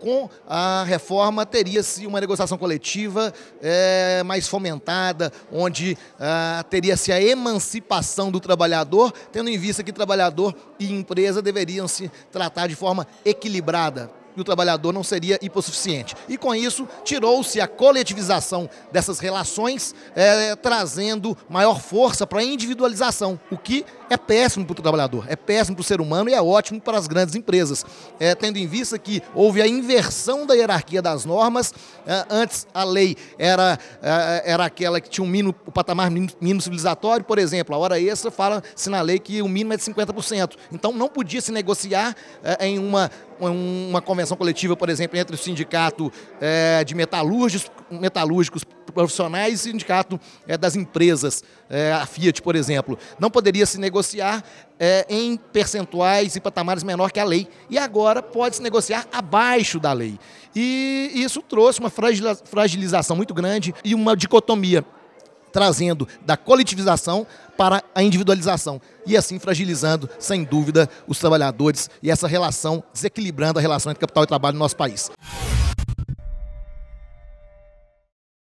com a reforma teria-se uma negociação coletiva é, mais fomentada, onde é, teria-se a emancipação do trabalhador, tendo em vista que trabalhador e empresa deveriam se tratar de forma equilibrada. E o trabalhador não seria hipossuficiente. E com isso, tirou-se a coletivização dessas relações, é, trazendo maior força para a individualização, o que é péssimo para o trabalhador, é péssimo para o ser humano e é ótimo para as grandes empresas. É, tendo em vista que houve a inversão da hierarquia das normas, é, antes a lei era, é, era aquela que tinha um mínimo, o patamar mínimo, civilizatório, por exemplo, a hora extra fala-se na lei que o mínimo é de 50%. Então não podia se negociar é, em uma uma convenção coletiva, por exemplo, entre o sindicato é, de metalúrgicos, metalúrgicos profissionais e o sindicato é, das empresas, é, a Fiat, por exemplo. Não poderia se negociar negociar é, em percentuais e patamares menor que a lei. E agora pode-se negociar abaixo da lei. E isso trouxe uma fragilização muito grande e uma dicotomia, trazendo da coletivização para a individualização. E assim fragilizando, sem dúvida, os trabalhadores e essa relação, desequilibrando a relação entre capital e trabalho no nosso país.